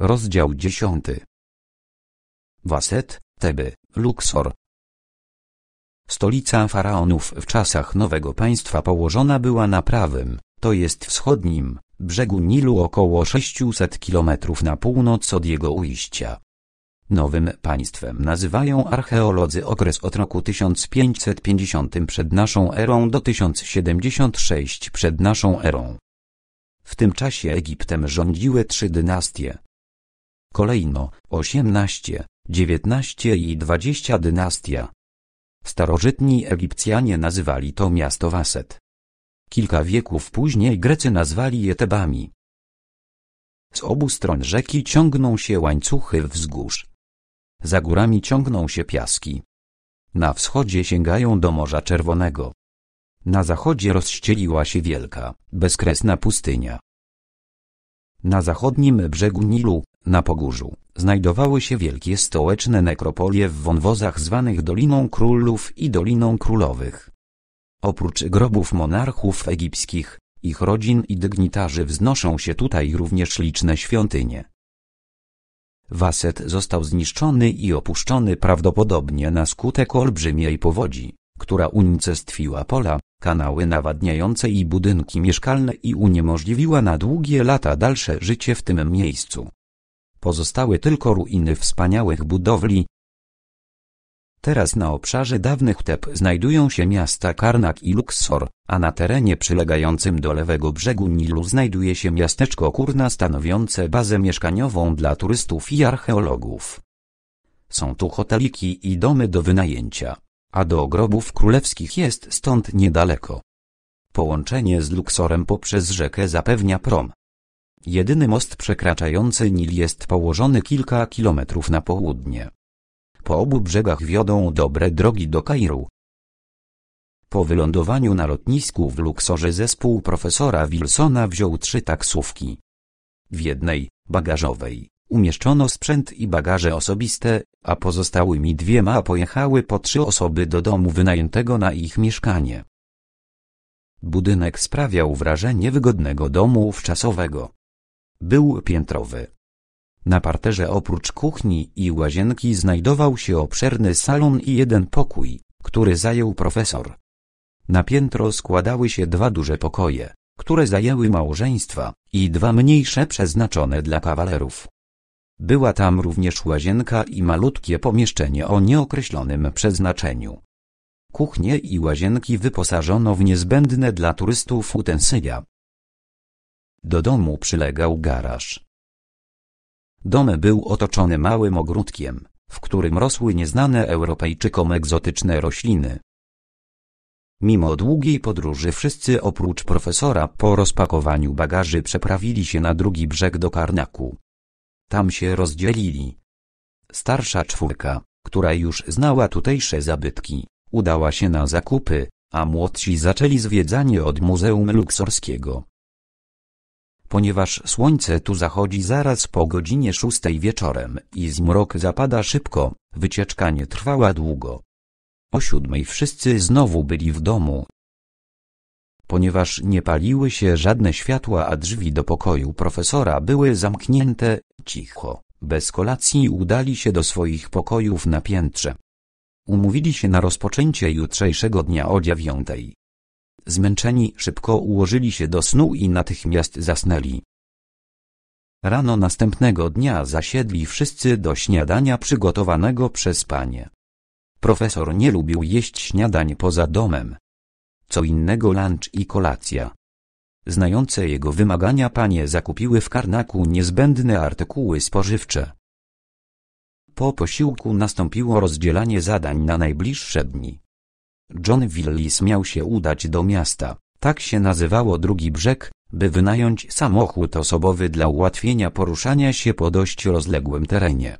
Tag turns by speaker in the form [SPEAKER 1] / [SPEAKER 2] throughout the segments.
[SPEAKER 1] Rozdział 10. Waset, Teby, Luksor. Stolica faraonów w czasach nowego państwa położona była na prawym, to jest wschodnim, brzegu Nilu około 600 km na północ od jego ujścia. Nowym państwem nazywają archeolodzy okres od roku 1550 przed naszą erą do 1076 przed naszą erą. W tym czasie Egiptem rządziły trzy dynastie. Kolejno 18, 19 i 20 dynastia. Starożytni Egipcjanie nazywali to miasto Waset. Kilka wieków później Grecy nazwali je Tebami. Z obu stron rzeki ciągną się łańcuchy wzgórz. Za górami ciągną się piaski. Na wschodzie sięgają do Morza Czerwonego. Na zachodzie rozścieliła się wielka, bezkresna pustynia. Na zachodnim brzegu Nilu na pogórzu znajdowały się wielkie stołeczne nekropolie w wąwozach zwanych Doliną Królów i Doliną Królowych. Oprócz grobów monarchów egipskich, ich rodzin i dygnitarzy wznoszą się tutaj również liczne świątynie. Waset został zniszczony i opuszczony prawdopodobnie na skutek olbrzymiej powodzi, która unicestwiła pola, kanały nawadniające i budynki mieszkalne i uniemożliwiła na długie lata dalsze życie w tym miejscu. Pozostały tylko ruiny wspaniałych budowli. Teraz na obszarze dawnych teb znajdują się miasta Karnak i Luxor, a na terenie przylegającym do lewego brzegu Nilu znajduje się miasteczko Kurna stanowiące bazę mieszkaniową dla turystów i archeologów. Są tu hoteliki i domy do wynajęcia, a do grobów królewskich jest stąd niedaleko. Połączenie z Luxorem poprzez rzekę zapewnia prom. Jedyny most przekraczający Nil jest położony kilka kilometrów na południe. Po obu brzegach wiodą dobre drogi do Kairu. Po wylądowaniu na lotnisku w Luksorze zespół profesora Wilsona wziął trzy taksówki. W jednej, bagażowej, umieszczono sprzęt i bagaże osobiste, a pozostałymi dwiema pojechały po trzy osoby do domu wynajętego na ich mieszkanie. Budynek sprawiał wrażenie wygodnego domu wczasowego. Był piętrowy. Na parterze oprócz kuchni i łazienki znajdował się obszerny salon i jeden pokój, który zajął profesor. Na piętro składały się dwa duże pokoje, które zajęły małżeństwa, i dwa mniejsze przeznaczone dla kawalerów. Była tam również łazienka i malutkie pomieszczenie o nieokreślonym przeznaczeniu. Kuchnie i łazienki wyposażono w niezbędne dla turystów utensylia, do domu przylegał garaż. Dom był otoczony małym ogródkiem, w którym rosły nieznane Europejczykom egzotyczne rośliny. Mimo długiej podróży wszyscy oprócz profesora po rozpakowaniu bagaży przeprawili się na drugi brzeg do Karnaku. Tam się rozdzielili. Starsza czwórka, która już znała tutejsze zabytki, udała się na zakupy, a młodsi zaczęli zwiedzanie od Muzeum Luksorskiego ponieważ słońce tu zachodzi zaraz po godzinie szóstej wieczorem i zmrok zapada szybko, wycieczka nie trwała długo. O siódmej wszyscy znowu byli w domu. Ponieważ nie paliły się żadne światła, a drzwi do pokoju profesora były zamknięte, cicho, bez kolacji udali się do swoich pokojów na piętrze. Umówili się na rozpoczęcie jutrzejszego dnia o dziewiątej. Zmęczeni szybko ułożyli się do snu i natychmiast zasnęli. Rano następnego dnia zasiedli wszyscy do śniadania przygotowanego przez panie. Profesor nie lubił jeść śniadań poza domem. Co innego lunch i kolacja. Znające jego wymagania panie zakupiły w Karnaku niezbędne artykuły spożywcze. Po posiłku nastąpiło rozdzielanie zadań na najbliższe dni. John Willis miał się udać do miasta, tak się nazywało drugi brzeg, by wynająć samochód osobowy dla ułatwienia poruszania się po dość rozległym terenie.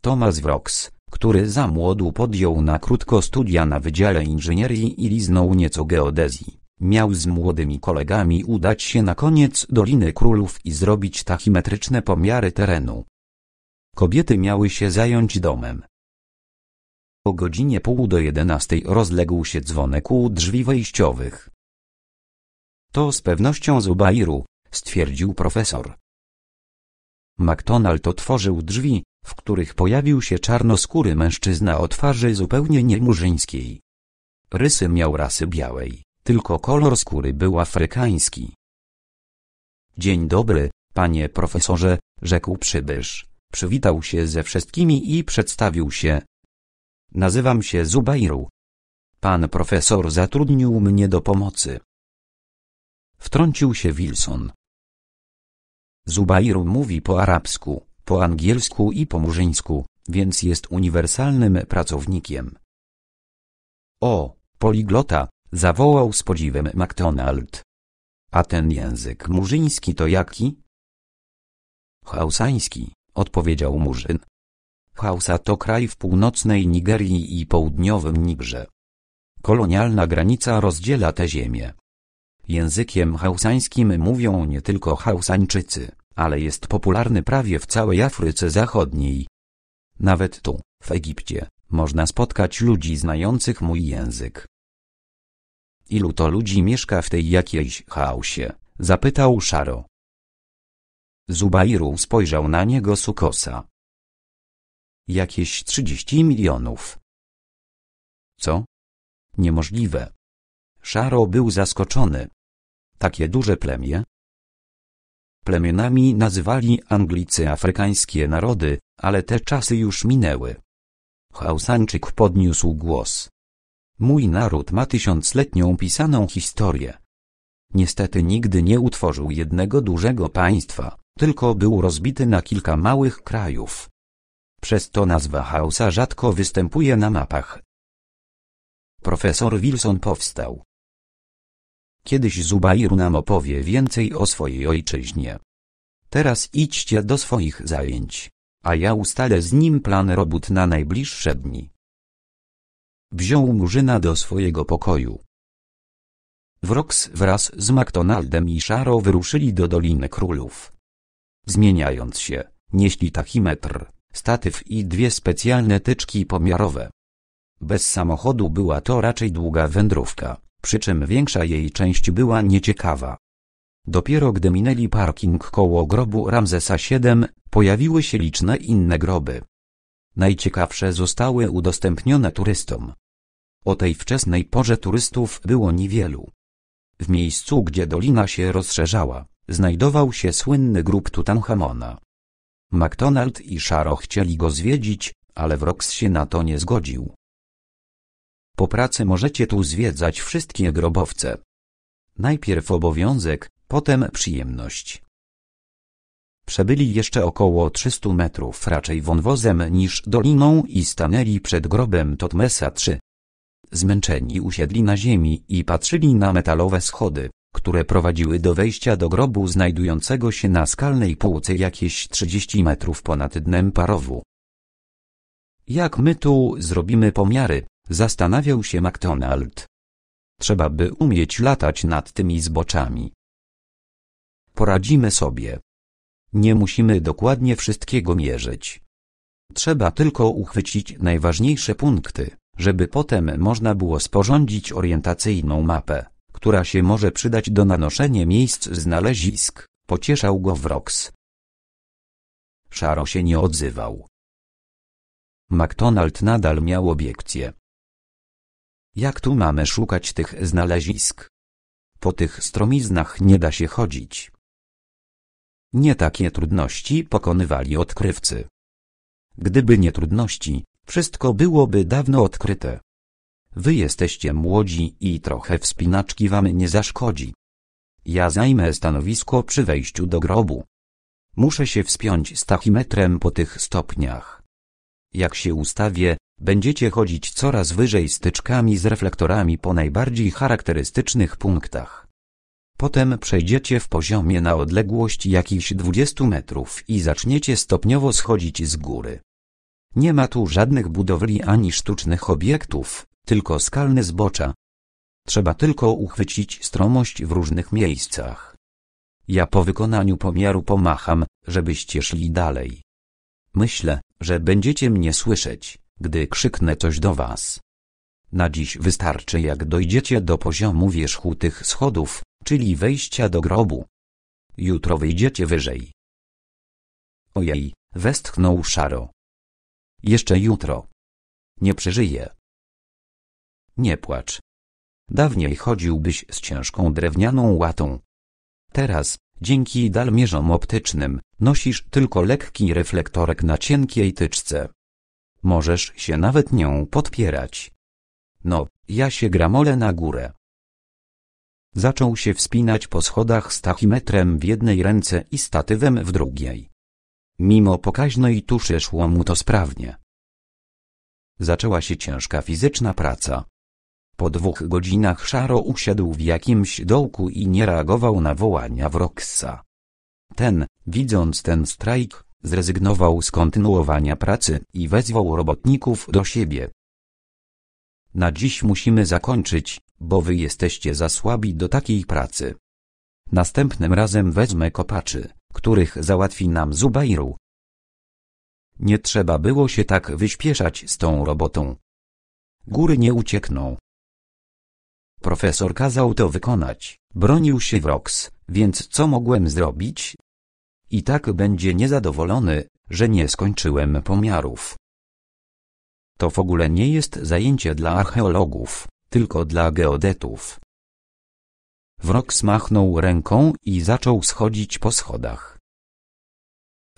[SPEAKER 1] Thomas Wrox, który za młodu podjął na krótko studia na Wydziale Inżynierii i liznął nieco geodezji, miał z młodymi kolegami udać się na koniec Doliny Królów i zrobić tachymetryczne pomiary terenu. Kobiety miały się zająć domem, o godzinie pół do jedenastej rozległ się dzwonek u drzwi wejściowych. To z pewnością z stwierdził profesor. MacDonald otworzył drzwi, w których pojawił się czarnoskóry mężczyzna o twarzy zupełnie niemurzyńskiej. Rysy miał rasy białej, tylko kolor skóry był afrykański. Dzień dobry, panie profesorze, rzekł przybysz. Przywitał się ze wszystkimi i przedstawił się, Nazywam się Zubairu. Pan profesor zatrudnił mnie do pomocy. Wtrącił się Wilson. Zubairu mówi po arabsku, po angielsku i po murzyńsku, więc jest uniwersalnym pracownikiem. O, poliglota, zawołał z podziwem MacDonald. A ten język murzyński to jaki? Hausański, odpowiedział murzyn. Hausa to kraj w północnej Nigerii i południowym Nigrze. Kolonialna granica rozdziela te ziemię. Językiem hausańskim mówią nie tylko Hausańczycy, ale jest popularny prawie w całej Afryce Zachodniej. Nawet tu, w Egipcie, można spotkać ludzi znających mój język. Ilu to ludzi mieszka w tej jakiejś chaosie? zapytał Szaro. Zubairu spojrzał na niego Sukosa jakieś 30 milionów. Co? Niemożliwe. Szaro był zaskoczony. Takie duże plemię? Plemionami nazywali Anglicy afrykańskie narody, ale te czasy już minęły. Hausańczyk podniósł głos. Mój naród ma tysiącletnią pisaną historię. Niestety nigdy nie utworzył jednego dużego państwa, tylko był rozbity na kilka małych krajów. Przez to nazwa Hausa rzadko występuje na mapach. Profesor Wilson powstał. Kiedyś Zubair nam opowie więcej o swojej ojczyźnie. Teraz idźcie do swoich zajęć, a ja ustalę z nim plan robót na najbliższe dni. Wziął Murzyna do swojego pokoju. Wrox wraz z McDonaldem i Szaro wyruszyli do Doliny Królów. Zmieniając się, nieśli tachimetr statyw i dwie specjalne tyczki pomiarowe. Bez samochodu była to raczej długa wędrówka, przy czym większa jej część była nieciekawa. Dopiero gdy minęli parking koło grobu Ramzesa VII, pojawiły się liczne inne groby. Najciekawsze zostały udostępnione turystom. O tej wczesnej porze turystów było niewielu. W miejscu, gdzie dolina się rozszerzała, znajdował się słynny grób Tutanchamona. MacDonald i Szaro chcieli go zwiedzić, ale Wrox się na to nie zgodził. Po pracy możecie tu zwiedzać wszystkie grobowce. Najpierw obowiązek, potem przyjemność. Przebyli jeszcze około 300 metrów raczej wąwozem niż doliną i stanęli przed grobem Totmesa III. Zmęczeni usiedli na ziemi i patrzyli na metalowe schody które prowadziły do wejścia do grobu znajdującego się na skalnej półce jakieś 30 metrów ponad dnem parowu. Jak my tu zrobimy pomiary? Zastanawiał się MacDonald. Trzeba by umieć latać nad tymi zboczami. Poradzimy sobie. Nie musimy dokładnie wszystkiego mierzyć. Trzeba tylko uchwycić najważniejsze punkty, żeby potem można było sporządzić orientacyjną mapę która się może przydać do nanoszenia miejsc znalezisk, pocieszał go Wrox. Szaro się nie odzywał. MacDonald nadal miał obiekcję. Jak tu mamy szukać tych znalezisk? Po tych stromiznach nie da się chodzić. Nie takie trudności pokonywali odkrywcy. Gdyby nie trudności, wszystko byłoby dawno odkryte. Wy jesteście młodzi i trochę wspinaczki wam nie zaszkodzi. Ja zajmę stanowisko przy wejściu do grobu. Muszę się wspiąć z tachimetrem po tych stopniach. Jak się ustawię, będziecie chodzić coraz wyżej styczkami z reflektorami po najbardziej charakterystycznych punktach. Potem przejdziecie w poziomie na odległość jakichś 20 metrów i zaczniecie stopniowo schodzić z góry. Nie ma tu żadnych budowli ani sztucznych obiektów, tylko skalne zbocza. Trzeba tylko uchwycić stromość w różnych miejscach. Ja po wykonaniu pomiaru pomacham, żebyście szli dalej. Myślę, że będziecie mnie słyszeć, gdy krzyknę coś do was. Na dziś wystarczy jak dojdziecie do poziomu wierzchu tych schodów, czyli wejścia do grobu. Jutro wyjdziecie wyżej. Ojej, westchnął szaro. Jeszcze jutro. Nie przeżyję nie płacz. Dawniej chodziłbyś z ciężką drewnianą łatą. Teraz, dzięki dalmierzom optycznym, nosisz tylko lekki reflektorek na cienkiej tyczce. Możesz się nawet nią podpierać. No, ja się gramolę na górę. Zaczął się wspinać po schodach z tachimetrem w jednej ręce i statywem w drugiej. Mimo pokaźnej tuszy szło mu to sprawnie. Zaczęła się ciężka fizyczna praca. Po dwóch godzinach Szaro usiadł w jakimś dołku i nie reagował na wołania wroksa. Ten, widząc ten strajk, zrezygnował z kontynuowania pracy i wezwał robotników do siebie. Na dziś musimy zakończyć, bo wy jesteście za słabi do takiej pracy. Następnym razem wezmę kopaczy, których załatwi nam Zubairu. Nie trzeba było się tak wyśpieszać z tą robotą. Góry nie uciekną profesor kazał to wykonać, bronił się Vrox, więc co mogłem zrobić? I tak będzie niezadowolony, że nie skończyłem pomiarów. To w ogóle nie jest zajęcie dla archeologów, tylko dla geodetów. Wrox machnął ręką i zaczął schodzić po schodach.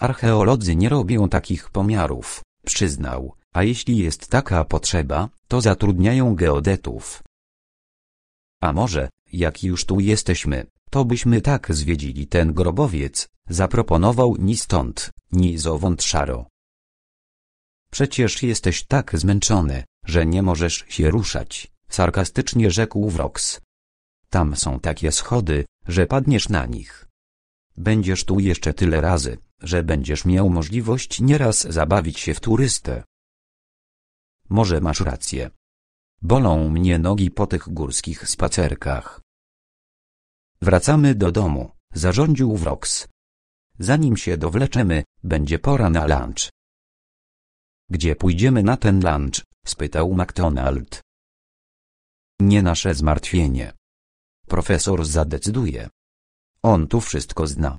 [SPEAKER 1] Archeolodzy nie robią takich pomiarów, przyznał, a jeśli jest taka potrzeba, to zatrudniają geodetów. A może, jak już tu jesteśmy, to byśmy tak zwiedzili ten grobowiec, zaproponował ni stąd, ni zowąd szaro. Przecież jesteś tak zmęczony, że nie możesz się ruszać, sarkastycznie rzekł Wroks. Tam są takie schody, że padniesz na nich. Będziesz tu jeszcze tyle razy, że będziesz miał możliwość nieraz zabawić się w turystę. Może masz rację, Bolą mnie nogi po tych górskich spacerkach. Wracamy do domu, zarządził Wrox. Zanim się dowleczemy, będzie pora na lunch. Gdzie pójdziemy na ten lunch? spytał MacDonald. Nie nasze zmartwienie. Profesor zadecyduje. On tu wszystko zna.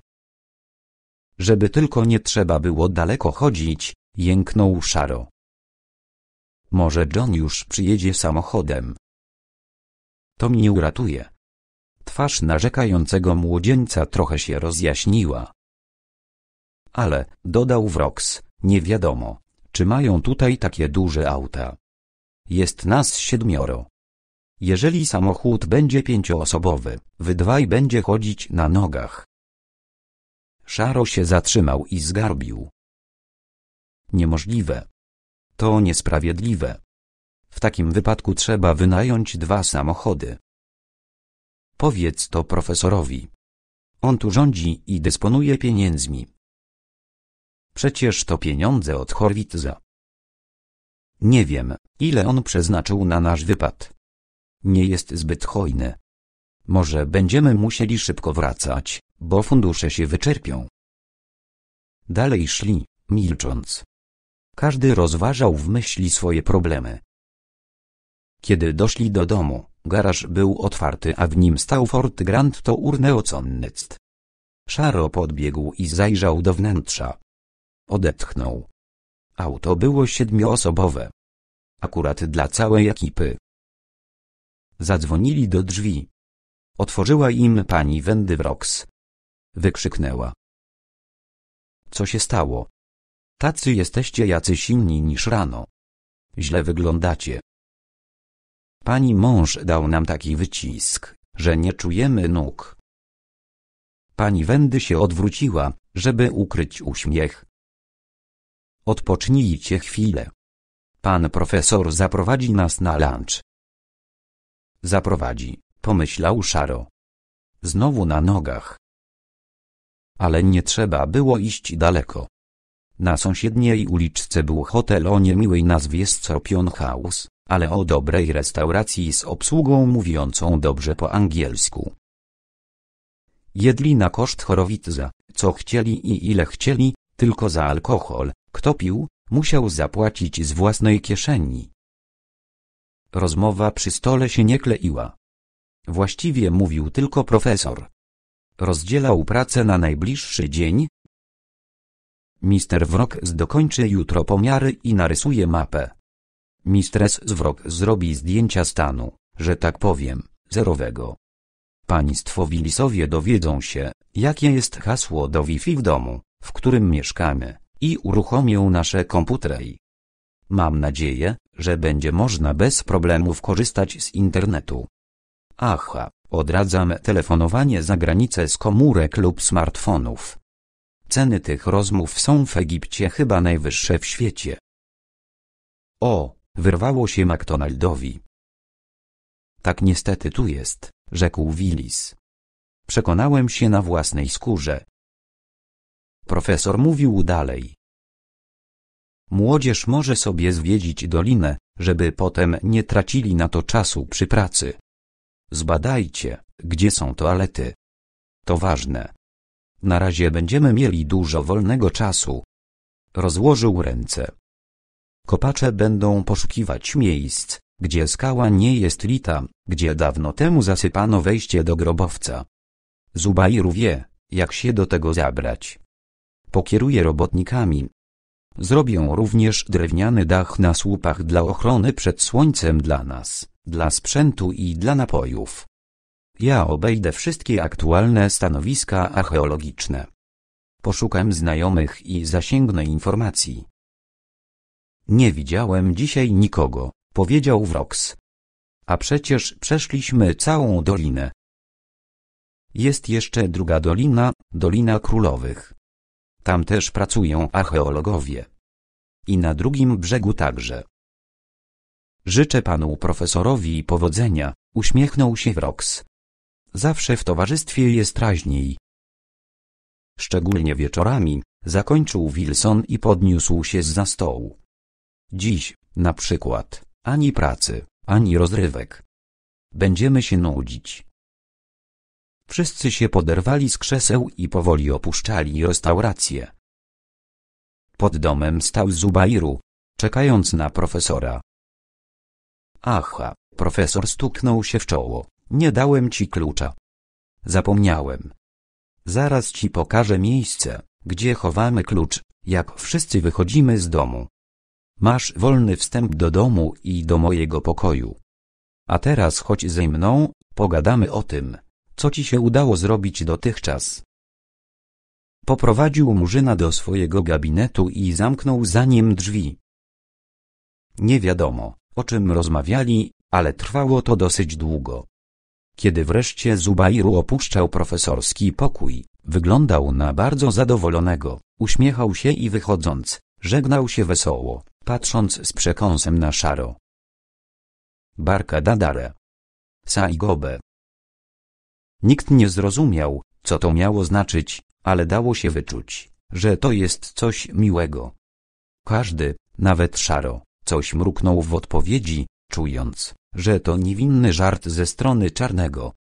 [SPEAKER 1] Żeby tylko nie trzeba było daleko chodzić, jęknął szaro. Może John już przyjedzie samochodem. To mnie uratuje. Twarz narzekającego młodzieńca trochę się rozjaśniła. Ale, dodał Wrox, nie wiadomo, czy mają tutaj takie duże auta. Jest nas siedmioro. Jeżeli samochód będzie pięcioosobowy, wydwaj będzie chodzić na nogach. Szaro się zatrzymał i zgarbił. Niemożliwe. To niesprawiedliwe. W takim wypadku trzeba wynająć dwa samochody. Powiedz to profesorowi. On tu rządzi i dysponuje pieniędzmi. Przecież to pieniądze od Horwitza. Nie wiem, ile on przeznaczył na nasz wypad. Nie jest zbyt hojny. Może będziemy musieli szybko wracać, bo fundusze się wyczerpią. Dalej szli, milcząc. Każdy rozważał w myśli swoje problemy. Kiedy doszli do domu, garaż był otwarty, a w nim stał Ford Grand to urneoconnyct. Szaro podbiegł i zajrzał do wnętrza. Odetchnął. Auto było siedmioosobowe. Akurat dla całej ekipy. Zadzwonili do drzwi. Otworzyła im pani Wendy Wrox. Wykrzyknęła. Co się stało? Tacy jesteście jacyś inni niż rano. Źle wyglądacie. Pani mąż dał nam taki wycisk, że nie czujemy nóg. Pani Wendy się odwróciła, żeby ukryć uśmiech. Odpocznijcie chwilę. Pan profesor zaprowadzi nas na lunch. Zaprowadzi, pomyślał Szaro. Znowu na nogach. Ale nie trzeba było iść daleko. Na sąsiedniej uliczce był hotel o niemiłej nazwie Scorpion House, ale o dobrej restauracji z obsługą mówiącą dobrze po angielsku. Jedli na koszt chorowitza, co chcieli i ile chcieli, tylko za alkohol, kto pił, musiał zapłacić z własnej kieszeni. Rozmowa przy stole się nie kleiła. Właściwie mówił tylko profesor. Rozdzielał pracę na najbliższy dzień, Mister Wrocks dokończy jutro pomiary i narysuje mapę. Mistress Zwrok zrobi zdjęcia stanu, że tak powiem, zerowego. Państwo Willisowie dowiedzą się, jakie jest hasło do Wi-Fi w domu, w którym mieszkamy, i uruchomią nasze komputery. Mam nadzieję, że będzie można bez problemów korzystać z internetu. Aha, odradzam telefonowanie za granicę z komórek lub smartfonów. Ceny tych rozmów są w Egipcie chyba najwyższe w świecie. O, wyrwało się McDonaldowi. Tak niestety tu jest, rzekł Willis. Przekonałem się na własnej skórze. Profesor mówił dalej. Młodzież może sobie zwiedzić dolinę, żeby potem nie tracili na to czasu przy pracy. Zbadajcie, gdzie są toalety. To ważne. Na razie będziemy mieli dużo wolnego czasu. Rozłożył ręce. Kopacze będą poszukiwać miejsc, gdzie skała nie jest lita, gdzie dawno temu zasypano wejście do grobowca. Zubairu wie, jak się do tego zabrać. Pokieruje robotnikami. Zrobią również drewniany dach na słupach dla ochrony przed słońcem dla nas, dla sprzętu i dla napojów. Ja obejdę wszystkie aktualne stanowiska archeologiczne. Poszukam znajomych i zasięgnę informacji. Nie widziałem dzisiaj nikogo, powiedział Wrox. A przecież przeszliśmy całą dolinę. Jest jeszcze druga dolina, Dolina Królowych. Tam też pracują archeologowie. I na drugim brzegu także. Życzę panu profesorowi powodzenia, uśmiechnął się Wrox. Zawsze w towarzystwie jest raźniej. Szczególnie wieczorami, zakończył Wilson i podniósł się z za stołu. Dziś, na przykład, ani pracy, ani rozrywek. Będziemy się nudzić. Wszyscy się poderwali z krzeseł i powoli opuszczali restaurację. Pod domem stał Zubairu, czekając na profesora. Aha, profesor stuknął się w czoło. Nie dałem ci klucza. Zapomniałem. Zaraz ci pokażę miejsce, gdzie chowamy klucz, jak wszyscy wychodzimy z domu. Masz wolny wstęp do domu i do mojego pokoju. A teraz chodź ze mną, pogadamy o tym, co ci się udało zrobić dotychczas. Poprowadził Murzyna do swojego gabinetu i zamknął za nim drzwi. Nie wiadomo, o czym rozmawiali, ale trwało to dosyć długo. Kiedy wreszcie Zubairu opuszczał profesorski pokój, wyglądał na bardzo zadowolonego, uśmiechał się i wychodząc, żegnał się wesoło, patrząc z przekąsem na szaro. Barka Dadare. Saigobe. Nikt nie zrozumiał, co to miało znaczyć, ale dało się wyczuć, że to jest coś miłego. Każdy, nawet szaro, coś mruknął w odpowiedzi, czując, że to niewinny żart ze strony czarnego.